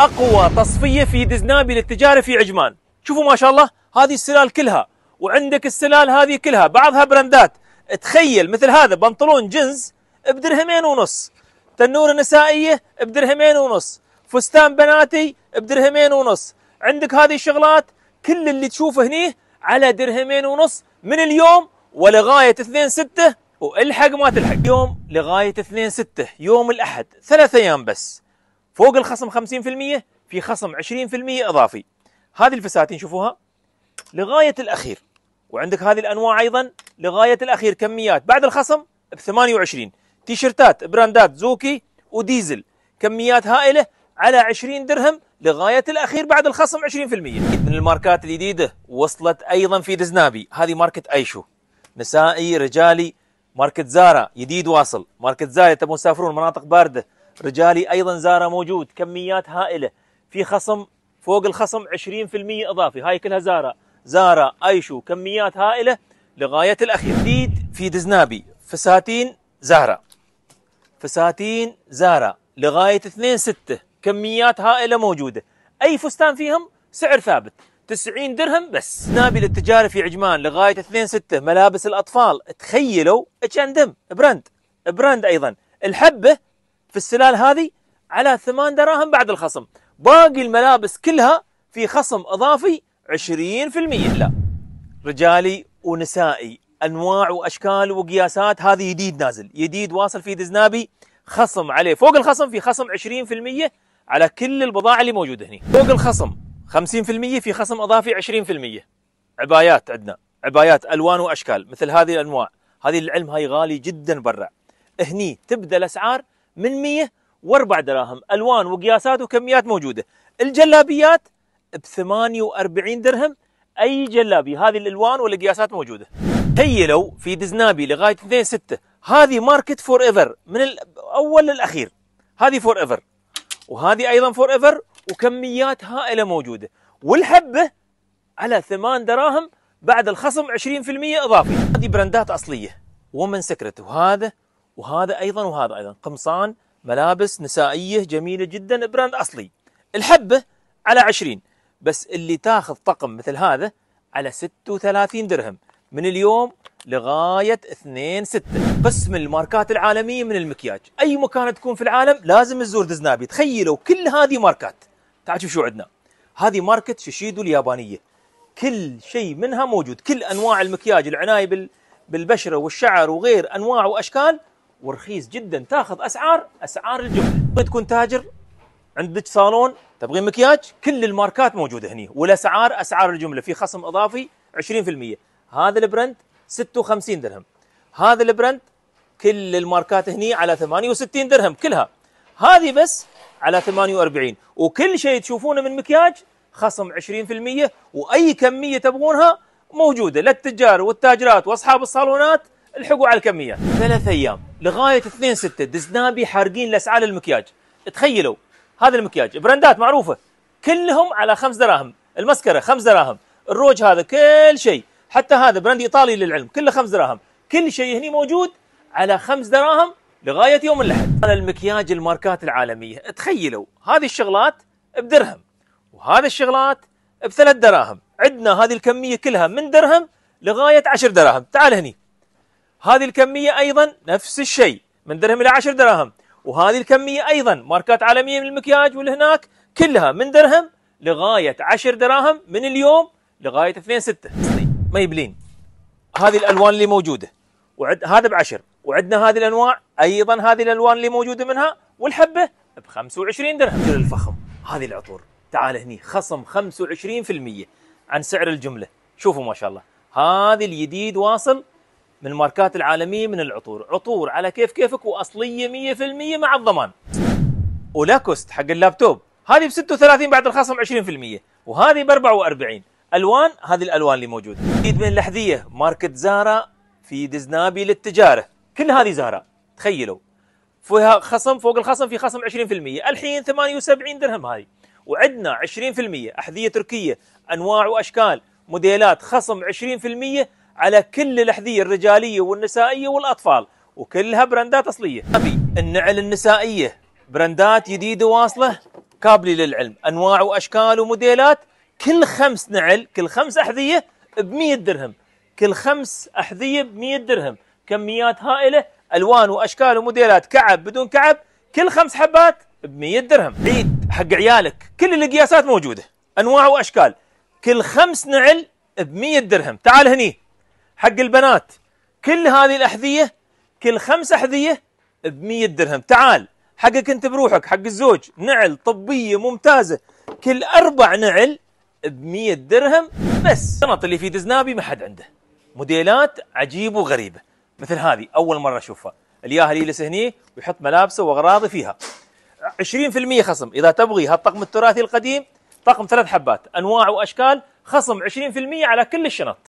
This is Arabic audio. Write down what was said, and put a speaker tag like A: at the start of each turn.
A: اقوى تصفيه في دزنابي للتجاره في عجمان شوفوا ما شاء الله هذه السلال كلها وعندك السلال هذه كلها بعضها براندات تخيل مثل هذا بنطلون جنز بدرهمين ونص تنوره نسائيه بدرهمين ونص فستان بناتي بدرهمين ونص عندك هذه الشغلات كل اللي تشوفه هني على درهمين ونص من اليوم ولغايه 2 6 والحق ما تلحق يوم لغايه 2 6 يوم الاحد ثلاث ايام بس فوق الخصم 50% في خصم 20% اضافي هذه الفساتين شوفوها لغايه الاخير وعندك هذه الانواع ايضا لغايه الاخير كميات بعد الخصم ب 28 تيشرتات براندات زوكي وديزل كميات هائله على 20 درهم لغايه الاخير بعد الخصم 20% من الماركات الجديده وصلت ايضا في دزنابي هذه ماركه ايشو نسائي رجالي ماركه زارا جديد واصل ماركه زارا تبون تسافرون مناطق بارده رجالي أيضا زاره موجود كميات هائلة في خصم فوق الخصم 20% إضافي هاي كلها زاره زاره أيشو كميات هائلة لغاية الأخير جديد في دزنابي فساتين زهرة فساتين زهرة لغاية 2 6 كميات هائلة موجودة أي فستان فيهم سعر ثابت 90 درهم بس نابي للتجارة في عجمان لغاية 2 6 ملابس الأطفال تخيلوا اتش اندم براند براند أيضا الحبة في السلال هذه على ثمان دراهم بعد الخصم باقي الملابس كلها في خصم إضافي 20% لا رجالي ونسائي أنواع وأشكال وقياسات هذه جديد نازل جديد واصل في دزنابي خصم عليه فوق الخصم في خصم 20% على كل البضاعة اللي موجودة هنا فوق الخصم 50% في خصم إضافي 20% عبايات عندنا عبايات ألوان وأشكال مثل هذه الأنواع هذه العلم هاي غالي جدا برا هني تبدأ الأسعار من 104 دراهم الوان وقياسات وكميات موجوده الجلابيات ب 48 درهم اي جلابي هذه الالوان والقياسات موجوده هيلو في دزنابي لغايه 2 6 هذه ماركت فور ايفر من الاول للاخير هذه فور ايفر وهذه ايضا فور ايفر وكميات هائله موجوده والحبه على 8 دراهم بعد الخصم 20% اضافي هذه براندات اصليه ومن سكرت وهذا وهذا ايضا وهذا ايضا قمصان ملابس نسائيه جميله جدا براند اصلي الحبه على 20 بس اللي تاخذ طقم مثل هذا على 36 درهم من اليوم لغاية 2 6 قسم الماركات العالمية من المكياج أي مكان تكون في العالم لازم تزور دزنابي تخيلوا كل هذه ماركات تعال شوف شو عندنا هذه ماركة شيشيدو اليابانية كل شيء منها موجود كل أنواع المكياج العناية بال... بالبشرة والشعر وغير أنواع وأشكال ورخيص جدا تاخذ اسعار اسعار الجمله تبغى تكون تاجر عندك صالون تبغي مكياج كل الماركات موجوده هني والاسعار اسعار الجمله في خصم اضافي 20% هذا البرند 56 درهم هذا البرند كل الماركات هني على 68 درهم كلها هذه بس على 48 وكل شيء تشوفونه من مكياج خصم 20% واي كميه تبغونها موجوده للتجار والتاجرات واصحاب الصالونات الحقوا على الكميه ثلاث ايام لغايه 2 6 دزنابي حارقين الاسعار المكياج تخيلوا هذا المكياج براندات معروفه كلهم على خمس دراهم المسكره خمس دراهم الروج هذا كل شيء حتى هذا براند ايطالي للعلم كله خمس دراهم كل شيء هني موجود على خمس دراهم لغايه يوم الاحد هذا المكياج الماركات العالميه تخيلوا هذه الشغلات بدرهم وهذه الشغلات بثلاث دراهم عندنا هذه الكميه كلها من درهم لغايه عشر دراهم تعال هني هذه الكمية أيضا نفس الشيء من درهم إلى عشر دراهم وهذه الكمية أيضا ماركات عالمية من المكياج والهناك كلها من درهم لغاية عشر دراهم من اليوم لغاية 2 6 ميبلين هذه الألوان اللي موجودة وعد هذا بعشر وعندنا هذه الأنواع أيضا هذه الألوان اللي موجودة منها والحبة ب 25 درهم الفخم هذه العطور تعال هني خصم 25% عن سعر الجملة شوفوا ما شاء الله هذه الجديد واصل من الماركات العالميه من العطور عطور على كيف كيفك واصليه 100% مع الضمان ولاكوست حق اللابتوب هذه ب 36 بعد الخصم 20% وهذه ب 44 الوان هذه الالوان اللي موجوده جديد من اللحذيه ماركه زارا في دزنابي للتجاره كل هذه زارا تخيلوا فيها خصم فوق الخصم في خصم 20% الحين 78 درهم هذه وعندنا 20% احذيه تركيه انواع واشكال موديلات خصم 20% على كل الأحذية الرجالية والنسائية والأطفال وكلها براندات أصلية أبي النعل النسائية براندات جديدة واصلة كابلي للعلم أنواع وأشكال وموديلات كل خمس نعل كل خمس أحذية ب 100 درهم كل خمس أحذية ب 100 درهم كميات هائلة ألوان وأشكال وموديلات كعب بدون كعب كل خمس حبات ب 100 درهم عيد حق عيالك كل القياسات موجودة أنواع وأشكال كل خمس نعل ب 100 درهم تعال هني حق البنات كل هذه الأحذية كل خمس أحذية ب 100 درهم تعال حقك أنت بروحك حق الزوج نعل طبية ممتازة كل أربع نعل ب 100 درهم بس الشنط اللي في دزنابي ما حد عنده موديلات عجيبة وغريبة مثل هذه أول مرة أشوفها الياهل يجلس هني ويحط ملابسه وأغراضه فيها 20% خصم إذا تبغي هالطقم التراثي القديم طقم ثلاث حبات أنواع وأشكال خصم 20% على كل الشنط